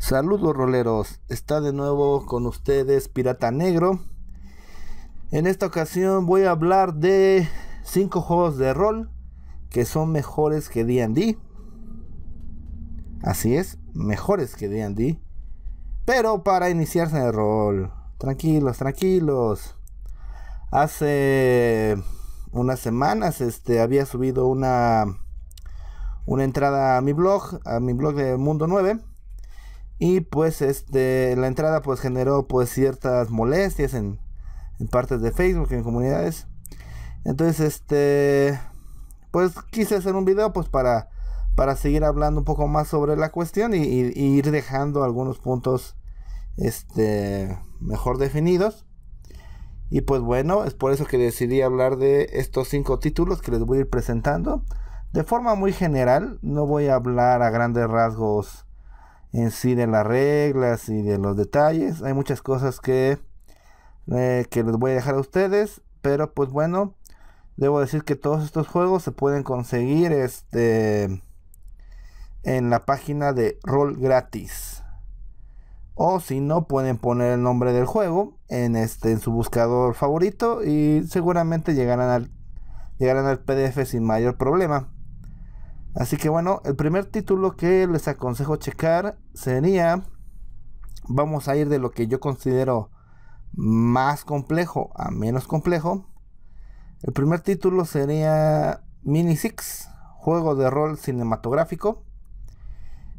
Saludos roleros, está de nuevo con ustedes Pirata Negro. En esta ocasión voy a hablar de 5 juegos de rol que son mejores que D&D. Así es, mejores que D&D. Pero para iniciarse en el rol, tranquilos, tranquilos. Hace unas semanas este había subido una una entrada a mi blog, a mi blog de Mundo 9 y pues este, la entrada pues generó pues ciertas molestias en, partes de Facebook, en comunidades. Entonces este, pues quise hacer un video pues para, para seguir hablando un poco más sobre la cuestión y, ir dejando algunos puntos este, mejor definidos. Y pues bueno, es por eso que decidí hablar de estos cinco títulos que les voy a ir presentando. De forma muy general, no voy a hablar a grandes rasgos en sí de las reglas y de los detalles. Hay muchas cosas que, eh, que les voy a dejar a ustedes. Pero pues bueno, debo decir que todos estos juegos se pueden conseguir este, en la página de Roll Gratis. O si no, pueden poner el nombre del juego en, este, en su buscador favorito y seguramente llegarán al, llegarán al PDF sin mayor problema. Así que bueno, el primer título que les aconsejo checar sería, vamos a ir de lo que yo considero más complejo a menos complejo. El primer título sería Mini Six, juego de rol cinematográfico.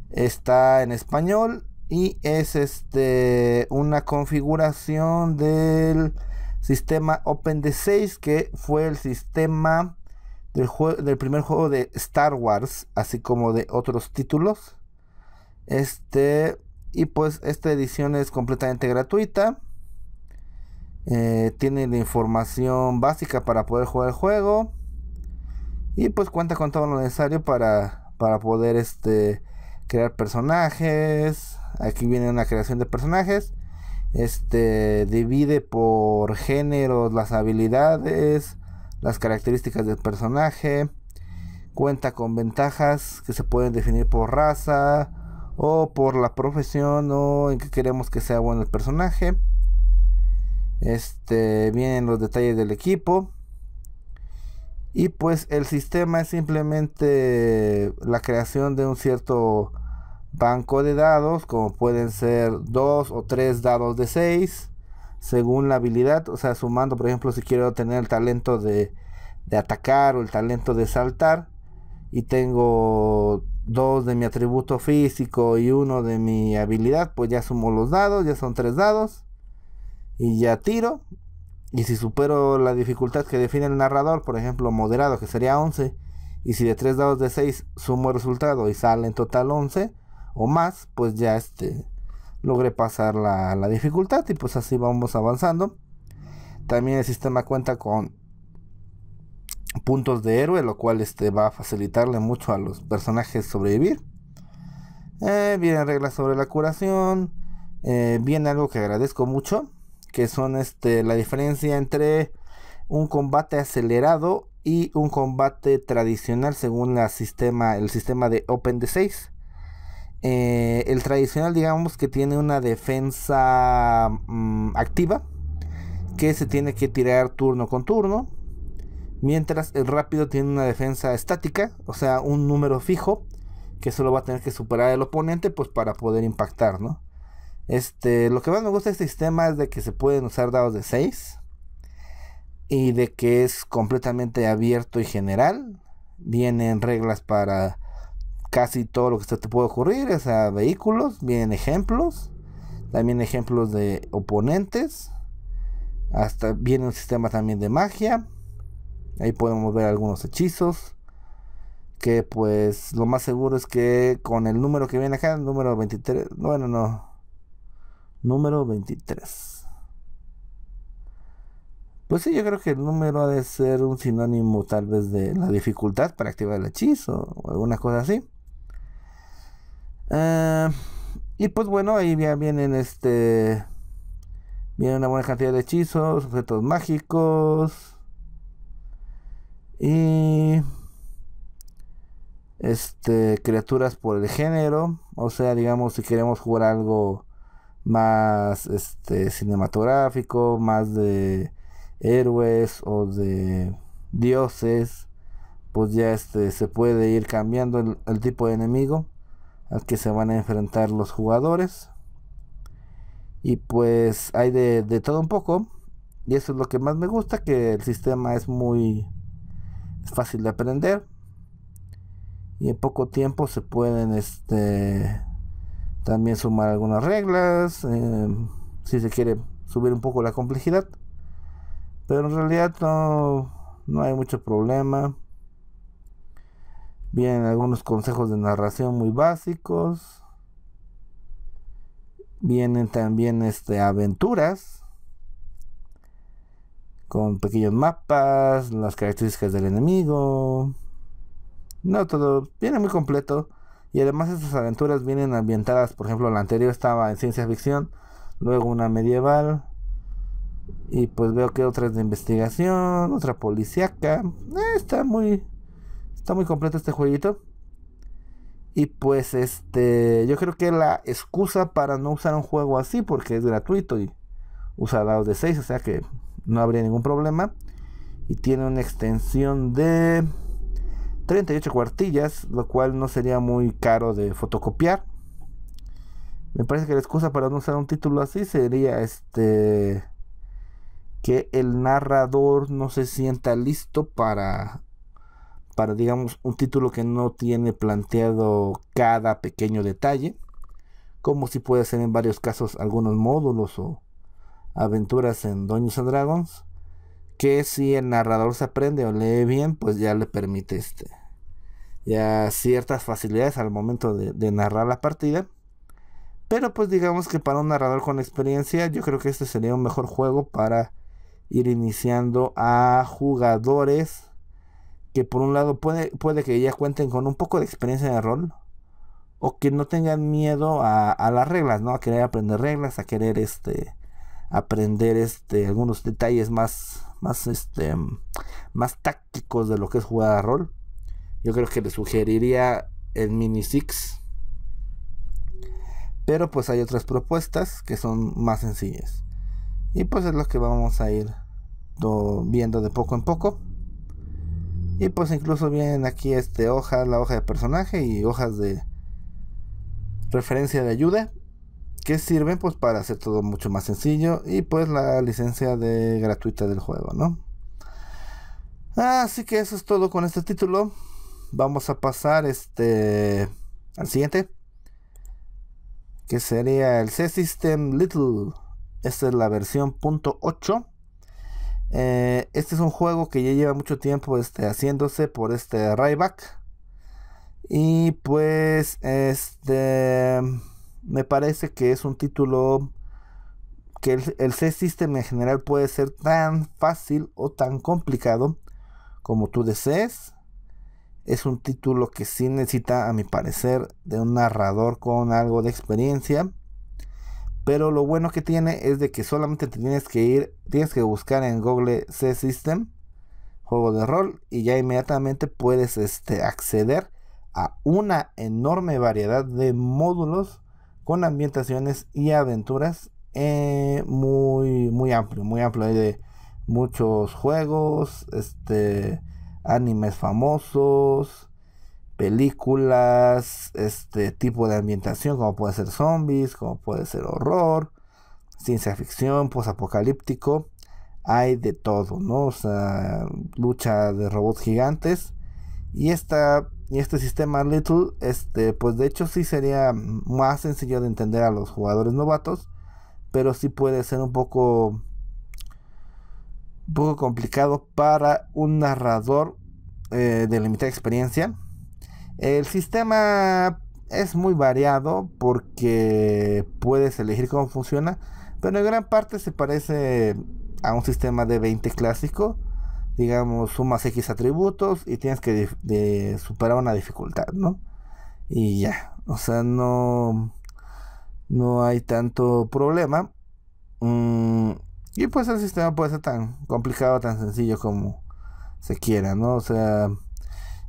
Está en español y es este una configuración del sistema Open d 6 que fue el sistema del, primer juego de Star Wars, así como de otros títulos. Este, y pues esta edición es completamente gratuita. Eh, tiene la información básica para poder jugar el juego. Y pues cuenta con todo lo necesario para, poder este, crear personajes. Aquí viene una creación de personajes. Este divide por géneros las habilidades, las características del personaje, cuenta con ventajas que se pueden definir por raza o por la profesión o en que queremos que sea bueno el personaje. Este, vienen los detalles del equipo. Y pues el sistema es simplemente la creación de un cierto banco de dados, como pueden ser dos o tres dados de seis según la habilidad, o sea, sumando, por ejemplo, si quiero tener el talento de, atacar o el talento de saltar, y tengo dos de mi atributo físico y uno de mi habilidad, pues ya sumo los dados, ya son tres dados, y ya tiro. Y si supero la dificultad que define el narrador, por ejemplo, moderado, que sería 11, y si de tres dados de 6 sumo el resultado y sale en total 11 o más, pues ya este logré pasar la, dificultad y pues así vamos avanzando. También el sistema cuenta con puntos de héroe, lo cual este, va a facilitarle mucho a los personajes sobrevivir. Eh, vienen reglas sobre la curación. Eh, viene algo que agradezco mucho. Que son este, la diferencia entre un combate acelerado y un combate tradicional según sistema, el sistema de Open de 6. Eh, el tradicional, digamos que tiene una defensa mm, activa que se tiene que tirar turno con turno. Mientras el rápido tiene una defensa estática, o sea, un número fijo que solo va a tener que superar el oponente pues para poder impactar, ¿no? Este, lo que más me gusta de este sistema es de que se pueden usar dados de 6 y de que es completamente abierto y general. Vienen reglas para casi todo lo que se te puede ocurrir, es a vehículos, vienen ejemplos, también ejemplos de oponentes, hasta viene un sistema también de magia, ahí podemos ver algunos hechizos, que pues lo más seguro es que con el número que viene acá, el número 23, bueno, no, número 23. Pues sí, yo creo que el número ha de ser un sinónimo tal vez de la dificultad para activar el hechizo o alguna cosa así. Eh, y pues bueno, ahí ya vienen este. Vienen una buena cantidad de hechizos, objetos mágicos. Y. Este. Criaturas por el género. O sea, digamos, si queremos jugar algo más este cinematográfico, más de héroes o de dioses, pues ya este se puede ir cambiando el tipo de enemigo al que se van a enfrentar los jugadores. Y pues hay de, todo un poco. Y eso es lo que más me gusta, que el sistema es muy fácil de aprender. Y en poco tiempo se pueden este, también sumar algunas reglas. Em, si se quiere subir un poco la complejidad. Pero en realidad no hay mucho problema. Vienen algunos consejos de narración muy básicos. Vienen también este, aventuras con pequeños mapas, las características del enemigo. No, todo viene muy completo. Y además estas aventuras vienen ambientadas, por ejemplo, la anterior estaba en ciencia ficción, luego una medieval. Y pues veo que otras de investigación, otra policíaca. Eh, está muy, Está muy completo este jueguito. Y pues este, yo creo que la excusa para no usar un juego así, porque es gratuito y usa dados de 6, o sea que no habría ningún problema. Y tiene una extensión de 38 cuartillas, lo cual no sería muy caro de fotocopiar. Me parece que la excusa para no usar un título así sería este que el narrador no se sienta listo para para, digamos, un título que no tiene planteado cada pequeño detalle, como si puede ser en varios casos algunos módulos o aventuras en Dungeons and Dragons, que si el narrador se aprende o lee bien, pues ya le permite este, ya ciertas facilidades al momento de, de narrar la partida. Pero pues digamos que para un narrador con experiencia, yo creo que este sería un mejor juego para ir iniciando a jugadores que por un lado puede, puede que ya cuenten con un poco de experiencia de rol o que no tengan miedo a, las reglas, ¿no? A querer aprender reglas, a querer este aprender este algunos detalles más más este más tácticos de lo que es jugar a rol. Yo creo que les sugeriría el Mini Six. Pero pues hay otras propuestas que son más sencillas. Y pues es lo que vamos a ir viendo de poco en poco. Y pues incluso vienen aquí este hojas, la hoja de personaje y hojas de referencia de ayuda que sirven pues para hacer todo mucho más sencillo y pues la licencia de gratuita del juego, ¿no? Así que eso es todo con este título. Vamos a pasar este al siguiente que sería el C-System Little. Esta es la versión .8 eh, este es un juego que ya lleva mucho tiempo este, haciéndose por este Ryback. Y pues este me parece que es un título que el, el C-System en general puede ser tan fácil o tan complicado como tú desees. Es un título que sí necesita, a mi parecer, de un narrador con algo de experiencia. Pero lo bueno que tiene es de que solamente tienes que ir, tienes que buscar en Google C System, juego de rol, y ya inmediatamente puedes este, acceder a una enorme variedad de módulos con ambientaciones y aventuras eh, muy, muy amplio, muy amplio. Hay de muchos juegos, este, animes famosos, películas, este tipo de ambientación, como puede ser zombies, como puede ser horror, ciencia ficción, posapocalíptico, hay de todo, ¿no? O sea, lucha de robots gigantes. Y esta y este sistema Little, este, pues de hecho sí sería más sencillo de entender a los jugadores novatos, pero sí puede ser un poco, un poco complicado para un narrador eh, de limitada experiencia, el sistema es muy variado porque puedes elegir cómo funciona, pero en gran parte se parece a un sistema de 20 clásico. Digamos, sumas X atributos y tienes que superar una dificultad, ¿no? Y ya, o sea, no, no hay tanto problema. Mm, y pues el sistema puede ser tan complicado, tan sencillo como se quiera, ¿no? O sea,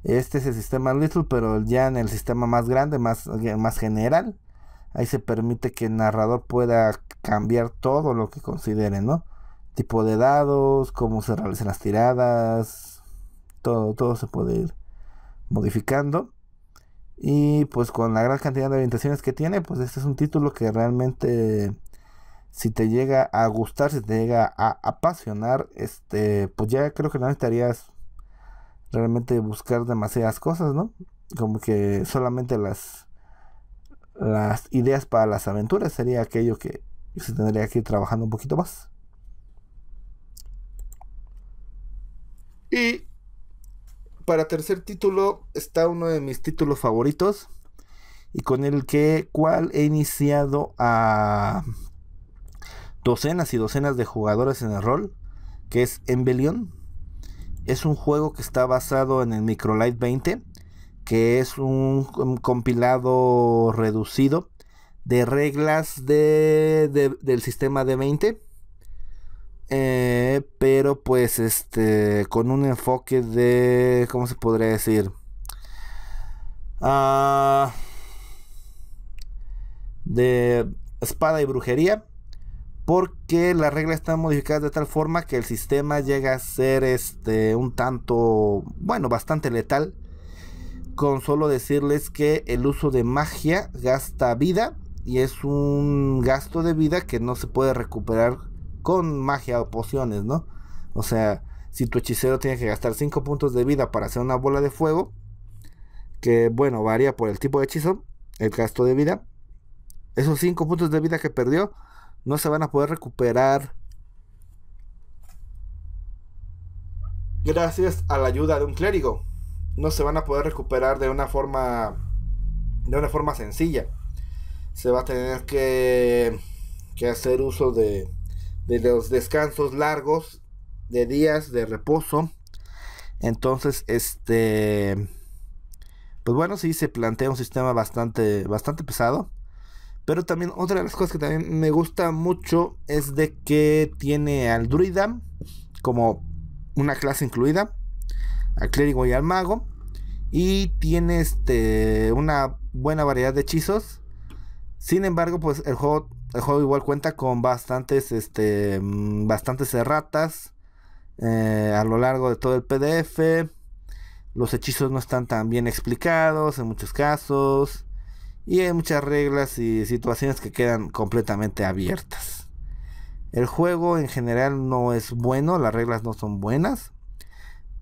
este es el sistema Little, pero ya en el sistema más grande, más, eh, más general, ahí se permite que el narrador pueda cambiar todo lo que considere, ¿no? Tipo de dados, cómo se realizan las tiradas, todo, todo se puede ir modificando. Y pues con la gran cantidad de orientaciones que tiene, pues este es un título que realmente si te llega a gustar, si te llega a apasionar, este, pues ya creo que no necesitarías realmente buscar demasiadas cosas, ¿no? Como que solamente las, las ideas para las aventuras sería aquello que se tendría que ir trabajando un poquito más. Y para tercer título está uno de mis títulos favoritos y con el que cual he iniciado a docenas y docenas de jugadores en el rol, que es Embellion es un juego que está basado en el Microlight 20, que es un, compilado reducido de reglas del sistema de 20. Eh, pero pues este con un enfoque de cómo se podría decir ah, de espada y brujería porque las reglas están modificadas de tal forma que el sistema llega a ser este un tanto bueno bastante letal con solo decirles que el uso de magia gasta vida y es un gasto de vida que no se puede recuperar con magia o pociones no o sea si tu hechicero tiene que gastar 5 puntos de vida para hacer una bola de fuego que bueno varía por el tipo de hechizo el gasto de vida esos 5 puntos de vida que perdió no se van a poder recuperar gracias a la ayuda de un clérigo. No se van a poder recuperar de una forma de una forma sencilla. Se va a tener que, que hacer uso de, de los descansos largos, de días de reposo. Entonces, este pues bueno, sí se plantea un sistema bastante bastante pesado pero también otra de las cosas que también me gusta mucho es de que tiene al druida como una clase incluida, al clérigo y al mago. Y tiene este, una buena variedad de hechizos. Sin embargo, pues el juego, el juego igual cuenta con bastantes, este, mm, bastantes erratas eh, a lo largo de todo el PDF. Los hechizos no están tan bien explicados en muchos casos. Y hay muchas reglas y situaciones que quedan completamente abiertas. El juego en general no es bueno, las reglas no son buenas.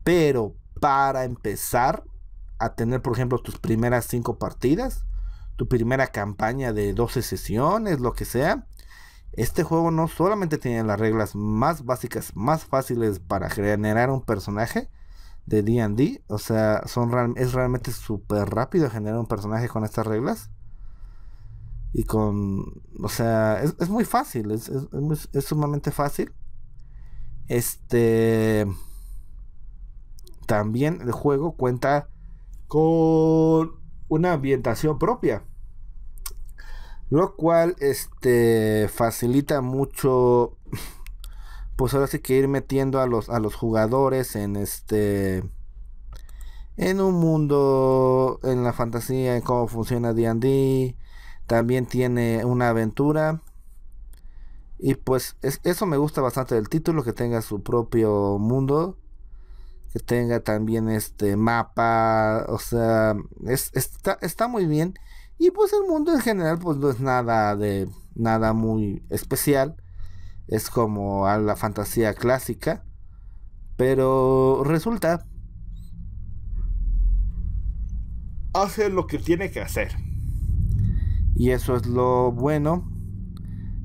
Pero para empezar a tener, por ejemplo, tus primeras cinco partidas, tu primera campaña de 12 sesiones, lo que sea, este juego no solamente tiene las reglas más básicas, más fáciles para generar un personaje, de D&D, o sea, son es realmente súper rápido generar un personaje con estas reglas. Y con, o sea, es, muy fácil, es, sumamente fácil. Este, también el juego cuenta con una ambientación propia. Lo cual, este, facilita mucho pues ahora sí que ir metiendo a los, a los jugadores en este en un mundo en la fantasía en cómo funciona D&D también tiene una aventura y pues eso me gusta bastante del título que tenga su propio mundo que tenga también este mapa o sea está, está muy bien y pues el mundo en general pues no es nada de nada muy especial es como a la fantasía clásica, pero resulta hace lo que tiene que hacer. Y eso es lo bueno.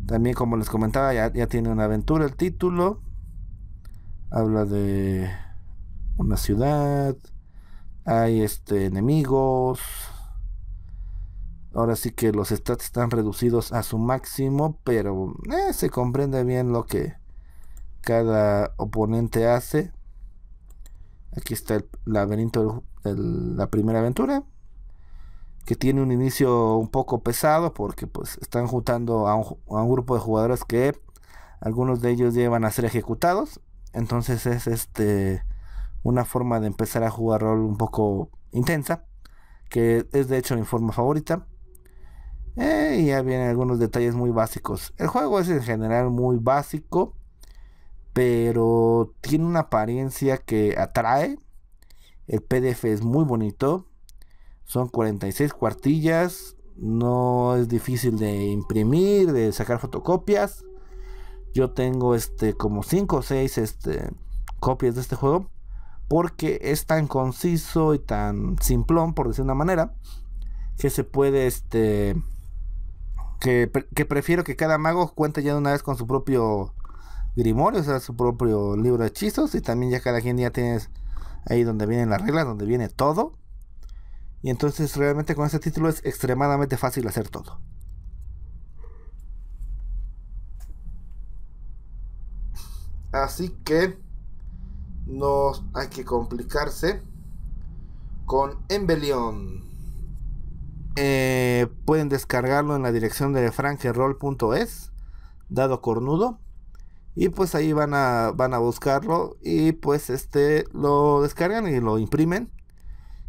También como les comentaba, ya, tiene una aventura el título. Habla de una ciudad. Hay este enemigos. Ahora sí que los stats están reducidos a su máximo, pero eh, se comprende bien lo que cada oponente hace. Aquí está el laberinto de la primera aventura, que tiene un inicio un poco pesado porque pues están juntando a un, grupo de jugadores que algunos de ellos llevan a ser ejecutados. Entonces es este una forma de empezar a jugar rol un poco intensa, que es de hecho mi forma favorita y eh, ya vienen algunos detalles muy básicos. El juego es en general muy básico, pero tiene una apariencia que atrae. El PDF es muy bonito. Son 46 cuartillas. No es difícil de imprimir, de sacar fotocopias. Yo tengo este como 5 o 6 este, copias de este juego. Porque es tan conciso y tan simplón, por decir una manera, que se puede este, que, prefiero que cada mago cuente ya de una vez con su propio grimorio, o sea, su propio libro de hechizos. Y también ya cada quien ya tienes ahí donde vienen las reglas, donde viene todo. Y entonces realmente con ese título es extremadamente fácil hacer todo. Así que no hay que complicarse con Embelión. Eh, pueden descargarlo en la dirección de frankerroll.es, dado cornudo. Y pues ahí van a, van a buscarlo y pues este lo descargan y lo imprimen.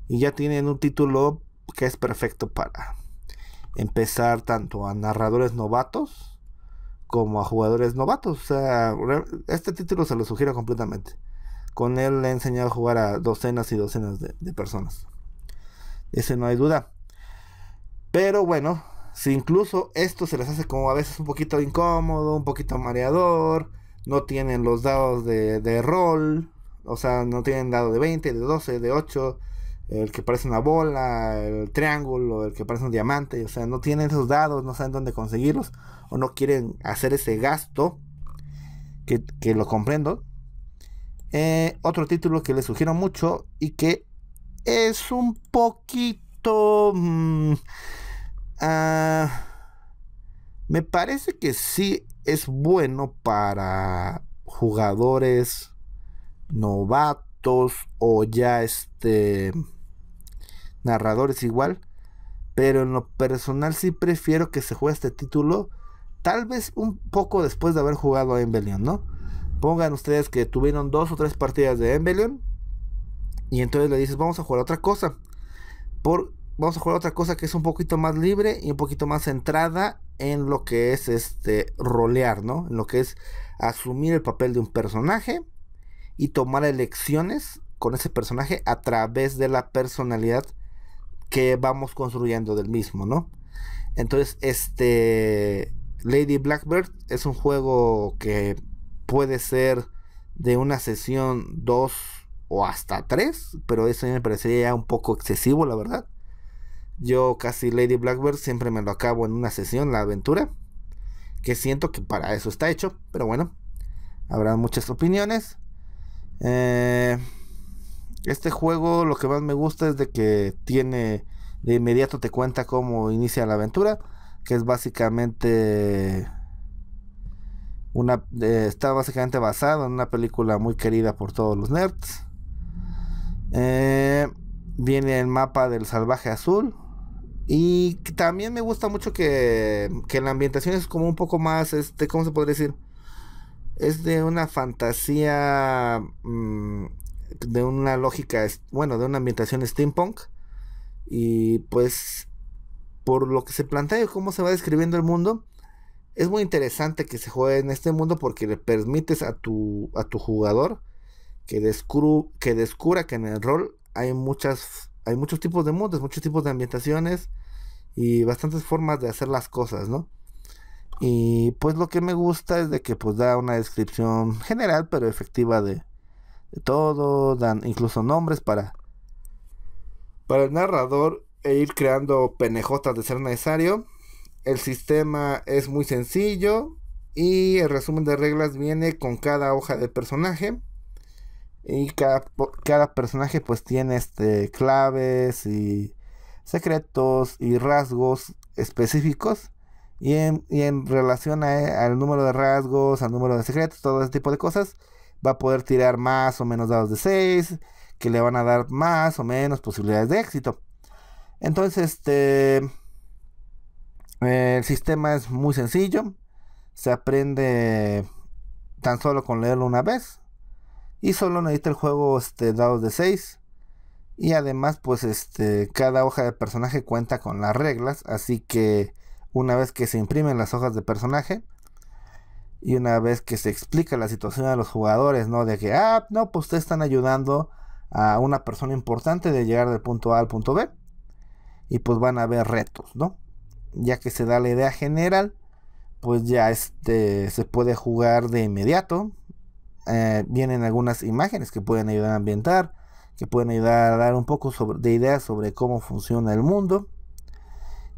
Y ya tienen un título que es perfecto para empezar tanto a narradores novatos como a jugadores novatos. O sea, este título se lo sugiero completamente. Con él le he enseñado a jugar a docenas y docenas de personas. Ese no hay duda. Pero bueno, si incluso esto se les hace como a veces un poquito incómodo, un poquito mareador, no tienen los dados de, rol, o sea, no tienen dado de 20, de 12, de 8, el que parece una bola, el triángulo, el que parece un diamante, o sea, no tienen esos dados, no saben dónde conseguirlos, o no quieren hacer ese gasto, que, lo comprendo. Eh, otro título que les sugiero mucho y que es un poquito Mm, ah, me parece que sí es bueno para jugadores novatos o ya este narradores igual. Pero en lo personal sí prefiero que se juegue este título. Tal vez un poco después de haber jugado a Embellion, ¿no? Pongan ustedes que tuvieron dos o tres partidas de Embellion. Y entonces le dices, vamos a jugar otra cosa vamos a jugar otra cosa que es un poquito más libre y un poquito más centrada en lo que es este rolear, ¿no? En lo que es asumir el papel de un personaje y tomar elecciones con ese personaje a través de la personalidad que vamos construyendo del mismo, ¿no? Entonces, este Lady Blackbird es un juego que puede ser de una sesión, dos o hasta tres, pero eso me parecería ya un poco excesivo, la verdad. Yo casi Lady Blackbird siempre me lo acabo en una sesión, la aventura, que siento que para eso está hecho, pero bueno, habrá muchas opiniones. Eh, este juego lo que más me gusta es de que tiene de inmediato te cuenta cómo inicia la aventura, que es básicamente una eh, está básicamente basado en una película muy querida por todos los nerds. Eh, viene el mapa del salvaje azul. Y también me gusta mucho que, la ambientación es como un poco más, este, ¿cómo se podría decir? Es de una fantasía, mm, de una lógica, bueno, de una ambientación steampunk. Y pues, por lo que se plantea y cómo se va describiendo el mundo, es muy interesante que se juegue en este mundo porque le permites a tu, a tu jugador que, descubra que, que en el rol hay, muchas, hay muchos tipos de mundos, muchos tipos de ambientaciones y bastantes formas de hacer las cosas, ¿no? Y pues lo que me gusta es de que pues da una descripción general pero efectiva de, todo, dan incluso nombres para, para el narrador e ir creando penejotas de ser necesario. El sistema es muy sencillo y el resumen de reglas viene con cada hoja de personaje. Y cada, cada personaje pues tiene este, claves y secretos y rasgos específicos. Y en, relación al número de rasgos, al número de secretos, todo ese tipo de cosas, va a poder tirar más o menos dados de 6, que le van a dar más o menos posibilidades de éxito. Entonces, este. El sistema es muy sencillo. Se aprende tan solo con leerlo una vez. Y solo necesita el juego este, dados de 6. Y además, pues este, cada hoja de personaje cuenta con las reglas. Así que una vez que se imprimen las hojas de personaje y una vez que se explica la situación a los jugadores, ¿no? De que, ah, no, pues ustedes están ayudando a una persona importante de llegar del punto A al punto B. Y pues van a haber retos, ¿no? Ya que se da la idea general, pues ya este, se puede jugar de inmediato, eh, vienen algunas imágenes que pueden ayudar a ambientar, que pueden ayudar a dar un poco de ideas sobre cómo funciona el mundo.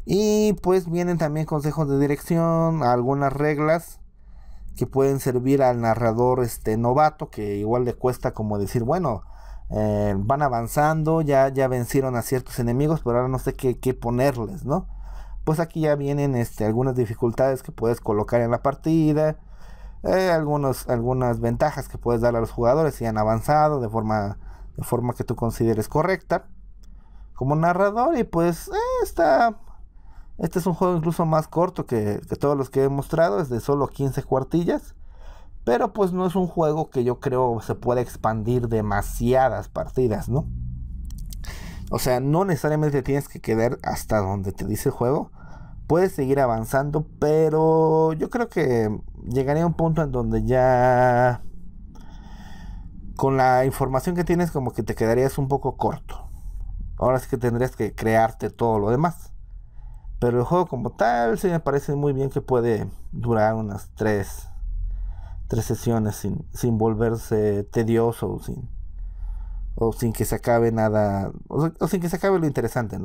Y pues vienen también consejos de dirección, algunas reglas que pueden servir al narrador este novato que igual le cuesta como decir, bueno, eh, van avanzando, ya, ya vencieron a ciertos enemigos, pero ahora no sé qué, ponerles, ¿no? Pues aquí ya vienen este, algunas dificultades que puedes colocar en la partida, eh, algunos, algunas ventajas que puedes dar a los jugadores si han avanzado de forma, de forma que tú consideres correcta como narrador y pues eh, está... Este es un juego incluso más corto que, todos los que he mostrado, es de solo 15 cuartillas. Pero pues no es un juego que yo creo se pueda expandir demasiadas partidas, ¿no? O sea, no necesariamente tienes que quedar hasta donde te dice el juego, puedes seguir avanzando, pero yo creo que llegaría a un punto en donde ya con la información que tienes como que te quedarías un poco corto. Ahora sí que tendrías que crearte todo lo demás. Pero el juego como tal sí me parece muy bien que puede durar unas tres, tres sesiones sin, sin volverse tedioso, sin, o sin que se acabe nada, o, sin que se acabe lo interesante,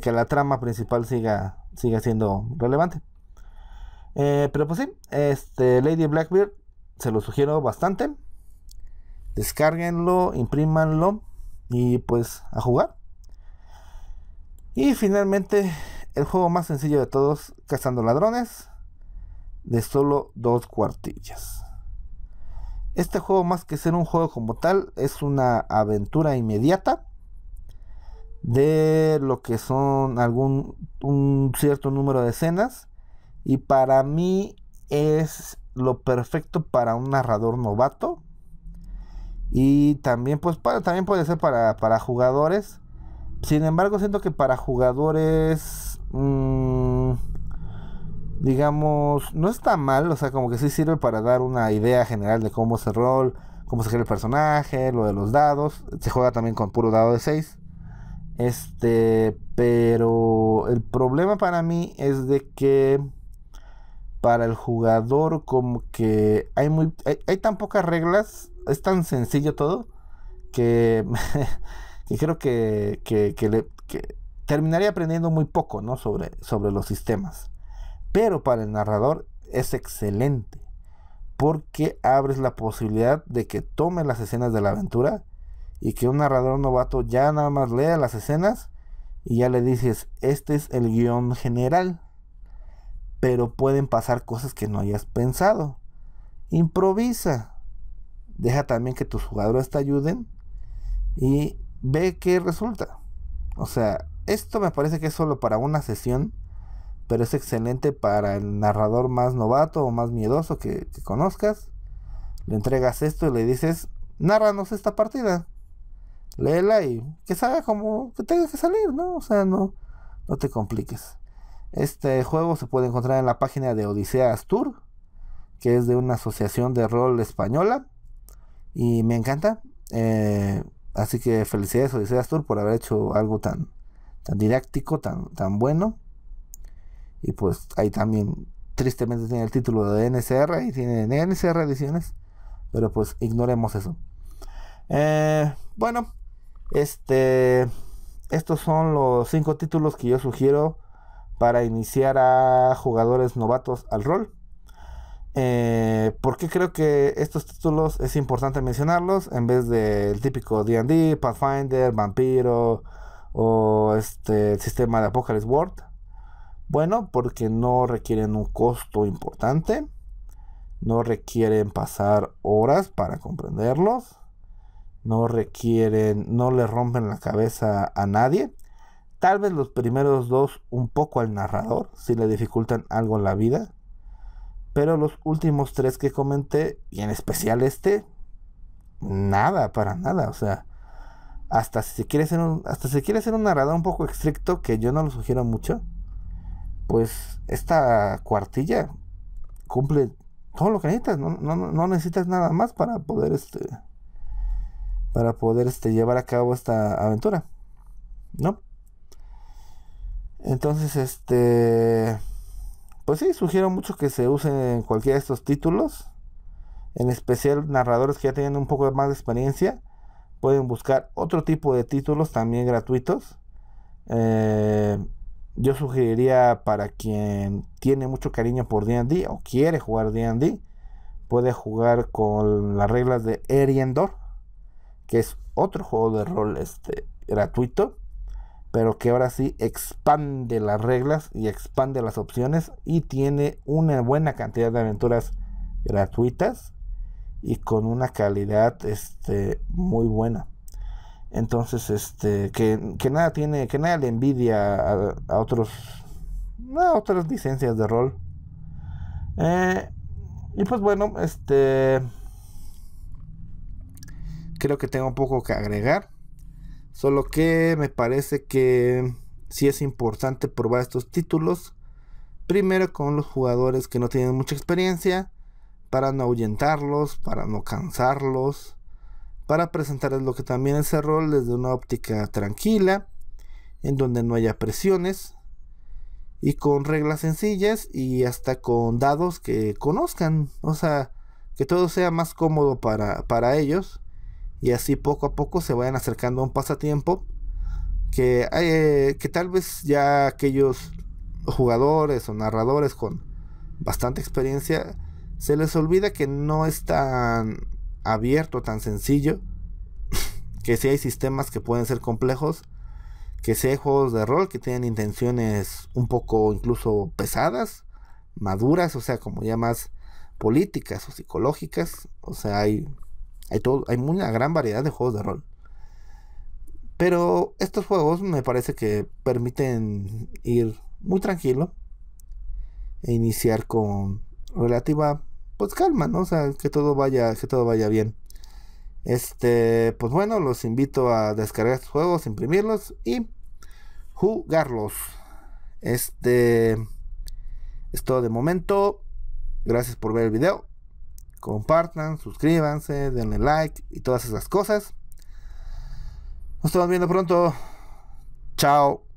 que, la trama principal siga, siga siendo relevante. Eh, pero pues sí, este, Lady Blackbeard se lo sugiero bastante. Descárguenlo, imprímanlo y pues a jugar. Y finalmente, el juego más sencillo de todos, Cazando Ladrones, de solo dos cuartillas. Este juego más que ser un juego como tal es una aventura inmediata de lo que son algún un cierto número de escenas y para mí es lo perfecto para un narrador novato y también pues para, también puede ser para, para jugadores sin embargo siento que para jugadores mm, digamos, no está mal, o sea, como que sí sirve para dar una idea general de cómo es el rol, cómo se crea el personaje, lo de los dados. Se juega también con puro dado de 6. Este, pero el problema para mí es de que para el jugador como que hay tan pocas reglas, es tan sencillo todo que, que creo que, terminaría aprendiendo muy poco, sobre sobre los sistemas pero para el narrador es excelente porque abres la posibilidad de que tome las escenas de la aventura y que un narrador novato ya nada más lea las escenas y ya le dices, este es el guión general, pero pueden pasar cosas que no hayas pensado. Improvisa, deja también que tus jugadores te ayuden y ve qué resulta. O sea, esto me parece que es solo para una sesión pero es excelente para el narrador más novato o más miedoso que, conozcas. Le entregas esto y le dices, nárranos esta partida, léela y que salga como que tenga que salir, ¿no? O sea, no, no te compliques. Este juego se puede encontrar en la página de Odisea Astur, que es de una asociación de rol española. Y me encanta. Eh, así que felicidades Odisea Astur por haber hecho algo tan, tan didáctico, tan, tan bueno. Y pues ahí también tristemente tiene el título de NCR y tiene NCR ediciones. Pero pues ignoremos eso. Eh, bueno, este, estos son los cinco títulos que yo sugiero para iniciar a jugadores novatos al rol. Porque eh, ¿Por creo que estos títulos es importante mencionarlos en vez del típico DD, Pathfinder, Vampiro o este sistema de Apocalypse World? Bueno, porque no requieren un costo importante, no requieren pasar horas para comprenderlos, no requieren, no le rompen la cabeza a nadie. Tal vez los primeros dos un poco al narrador, si le dificultan algo en la vida. Pero los últimos tres que comenté, y en especial este, nada, para nada. O sea, hasta si se quiere ser hasta quiere ser un narrador un poco estricto, que yo no lo sugiero mucho pues esta cuartilla cumple todo lo que necesitas, no, necesitas nada más para poder este para poder este llevar a cabo esta aventura, ¿no? Entonces, este pues sí, sugiero mucho que se usen cualquiera de estos títulos, en especial narradores que ya tienen un poco más de experiencia, pueden buscar otro tipo de títulos también gratuitos. Eh, yo sugeriría para quien tiene mucho cariño por D&D o quiere jugar D&D, puede jugar con las reglas de Endor, que es otro juego de rol este, gratuito, pero que ahora sí expande las reglas y expande las opciones y tiene una buena cantidad de aventuras gratuitas y con una calidad este, muy buena. Entonces, este, que, nada tiene, que nada le envidia a, otros, a otras licencias de rol. Eh, y pues bueno, este, creo que tengo un poco que agregar. Solo que me parece que sí es importante probar estos títulos. Primero con los jugadores que no tienen mucha experiencia, para no ahuyentarlos, para no cansarlos para presentarles lo que también es el rol desde una óptica tranquila, en donde no haya presiones y con reglas sencillas y hasta con dados que conozcan, o sea, que todo sea más cómodo para, ellos y así poco a poco se vayan acercando a un pasatiempo que, eh, que tal vez ya aquellos jugadores o narradores con bastante experiencia se les olvida que no están abierto, tan sencillo, que si hay sistemas que pueden ser complejos, que si hay juegos de rol que tienen intenciones un poco incluso pesadas, maduras, o sea, como ya más políticas o psicológicas, o sea, hay, hay, todo, hay una gran variedad de juegos de rol. Pero estos juegos me parece que permiten ir muy tranquilo e iniciar con relativa pues calma, ¿no? O sea, que todo vaya, que todo vaya bien. Este, pues bueno, los invito a descargar estos juegos, imprimirlos y jugarlos. Este esto de momento. Gracias por ver el video. Compartan, suscríbanse, denle like y todas esas cosas. Nos estamos viendo pronto. Chao.